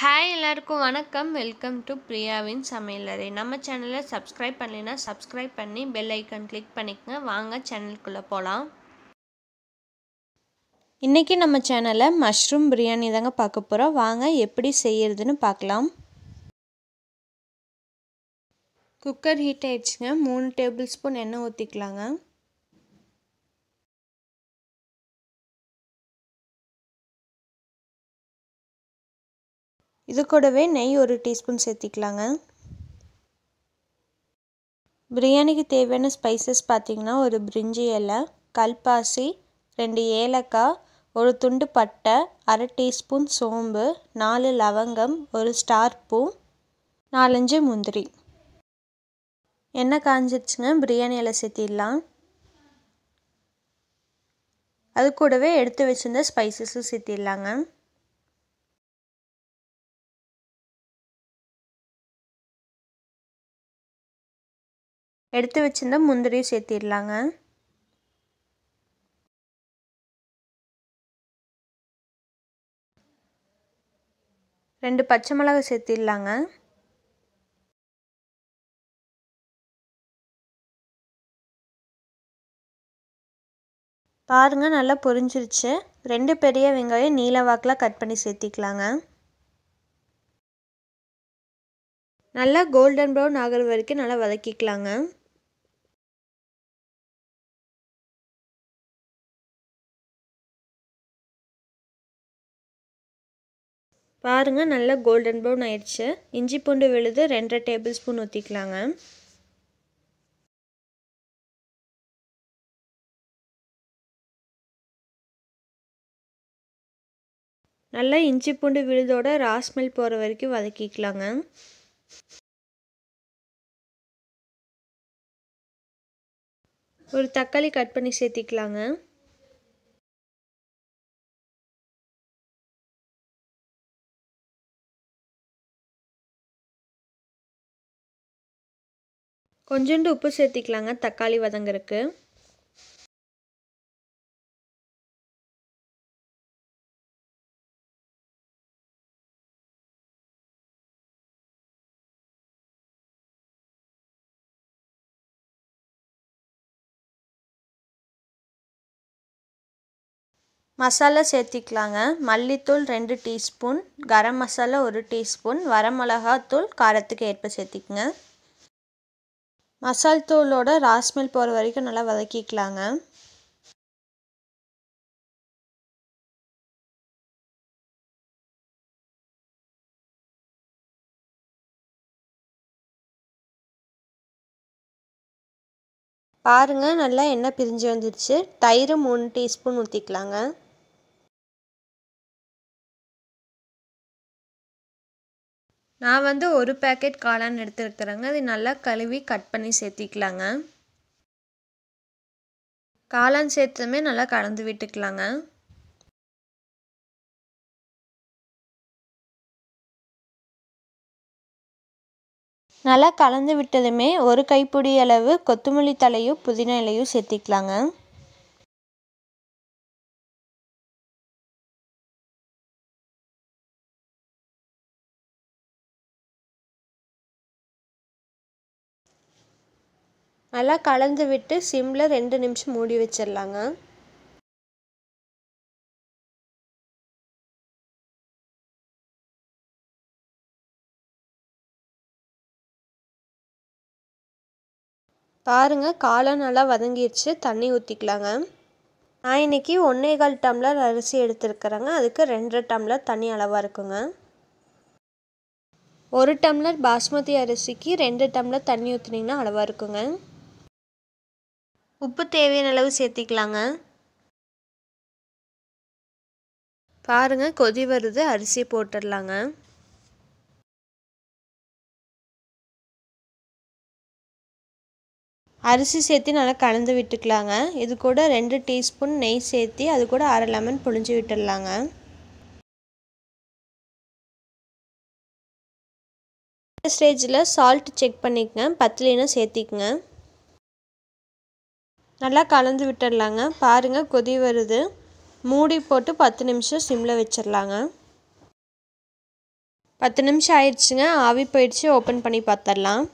hi எல்லாருக்கும் வணக்கம் welcome to பிரியாவின் சமையலறை நம்ம சேனலை சப்ஸ்கிரைப் பண்ணலைன்னா சப்ஸ்கிரைப் பண்ணி பெல் ஐக்கன் கிளிக் பண்ணிக்கங்க வாங்க சேனலுக்குள்ளே போகலாம் இன்றைக்கி நம்ம சேனலில் மஷ்ரூம் பிரியாணி தாங்க பார்க்க போகிறோம் வாங்க எப்படி செய்கிறதுன்னு பார்க்கலாம் குக்கர் ஹீட் ஆயிடுச்சுங்க மூணு டேபிள் ஸ்பூன் எண்ணெய் ஊற்றிக்கலாங்க இது கூடவே நெய் ஒரு டீஸ்பூன் சேர்த்திக்கலாங்க பிரியாணிக்கு தேவையான ஸ்பைசஸ் பார்த்திங்கன்னா ஒரு பிரிஞ்சி இலை கல்பாசி ரெண்டு ஏலக்காய் ஒரு துண்டு பட்டை அரை டீஸ்பூன் சோம்பு நாலு லவங்கம் ஒரு ஸ்டார் பூ நாலஞ்சு முந்திரி எண்ணெய் காஞ்சிருச்சுங்க பிரியாணி இலை சேர்த்திடலாம் அது கூடவே எடுத்து வச்சிருந்த ஸ்பைசஸும் சேர்த்திடலாங்க எடுத்து வச்சிருந்தா முந்திரியும் சேர்த்திடலாங்க ரெண்டு பச்சை மிளகா சேர்த்திடலாங்க பாருங்கள் நல்லா பொரிஞ்சிருச்சு ரெண்டு பெரிய வெங்காயம் நீல வாக்கில் கட் பண்ணி சேர்த்திக்கலாங்க நல்லா கோல்டன் ப்ரௌன் ஆகிற வரைக்கும் நல்லா வதக்கிக்கலாங்க பாருங்கள் நல்லா கோல்டன் ப்ரௌன் ஆயிடுச்சு இஞ்சி பூண்டு விழுது ரெண்டரை டேபிள் ஸ்பூன் ஊற்றிக்கலாங்க நல்லா இஞ்சி பூண்டு விழுதோட ராஸ்மெல் போகிற வரைக்கும் வதக்கிக்கலாங்க ஒரு தக்காளி கட் பண்ணி சேர்த்திக்கலாங்க கொஞ்சோண்டு உப்பு சேர்த்திக்கலாங்க தக்காளி வதங்கிறதுக்கு மசாலா சேர்த்திக்கலாங்க மல்லித்தூள் ரெண்டு டீஸ்பூன் கரம் மசாலா ஒரு டீஸ்பூன் வரமிளகாத்தூள் காரத்துக்கு ஏற்ப சேர்த்திக்கங்க மசால் தூளோட ராஸ்மெல் போகிற வரைக்கும் நல்லா வதக்கிக்கலாங்க பாருங்கள் நல்லா எண்ணெய் பிரிஞ்சு வந்துருச்சு தயிர் மூணு டீஸ்பூன் ஊற்றிக்கலாங்க நான் வந்து ஒரு பேக்கெட் காளான் எடுத்துருக்குறேங்க அது நல்லா கழுவி கட் பண்ணி சேர்த்திக்கலாங்க காளான் சேர்த்துமே நல்லா கலந்து விட்டுக்கலாங்க நல்லா கலந்து விட்டதுமே ஒரு கைப்பிடி அளவு கொத்தமல்லி தலையும் புதினா இலையும் சேர்த்திக்கலாங்க நல்லா கலந்து விட்டு சிம்மில் ரெண்டு நிமிஷம் மூடி வச்சிடலாங்க பாருங்கள் காலம் நல்லா வதங்கிடுச்சு தண்ணி ஊற்றிக்கலாங்க நான் இன்றைக்கி ஒன்றே கால் டம்ளர் அரிசி எடுத்துருக்குறேங்க அதுக்கு ரெண்டரை டம்ளர் தண்ணி அளவாக இருக்குங்க ஒரு டம்ளர் பாஸ்மதி அரிசிக்கு ரெண்டு டம்ளர் தண்ணி ஊற்றுனீங்கன்னா அளவாக இருக்குங்க உப்பு தேவையான அளவு சேர்த்திக்கலாங்க பாருங்கள் கொதி வருது அரிசி போட்டுடலாங்க அரிசி சேர்த்து நல்லா கலந்து விட்டுக்கலாங்க இது கூட ரெண்டு டீஸ்பூன் நெய் சேர்த்து அது கூட அரை லெமன் புழிஞ்சு விட்டுடலாங்க ஸ்டேஜில் சால்ட் செக் பண்ணிக்கங்க பத்துலினா சேர்த்திக்கங்க நல்லா கலந்து விட்டுடலாங்க பாருங்கள் கொதி வருது மூடி போட்டு பத்து நிமிஷம் சிம்மில் வச்சிடலாங்க பத்து நிமிஷம் ஆயிடுச்சுங்க ஆவி போயிடுச்சு ஓப்பன் பண்ணி பார்த்துடலாம்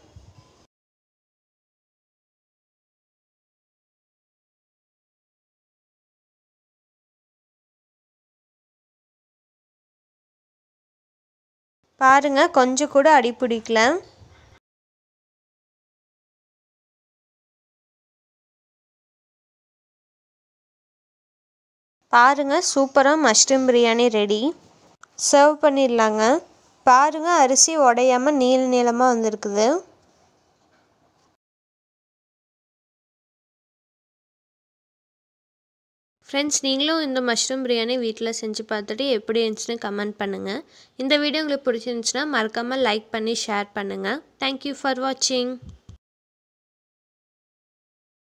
பாருங்கள் கொஞ்சம் கூட அடி பாருங்கள் சூப்பராக மஷ்ரூம் பிரியாணி ரெடி சர்வ் பண்ணிடலாங்க பாருங்கள் அரிசி உடையாமல் நீள நீளமாக வந்திருக்குது ஃப்ரெண்ட்ஸ் நீங்களும் இந்த மஷ்ரூம் பிரியாணி வீட்டில் செஞ்சு பார்த்துட்டு எப்படி இருந்துச்சுன்னு கமெண்ட் பண்ணுங்கள் இந்த வீடியோ உங்களுக்கு பிடிச்சிருந்துச்சுன்னா மறக்காமல் லைக் பண்ணி ஷேர் பண்ணுங்கள் தேங்க்யூ ஃபார் வாட்சிங்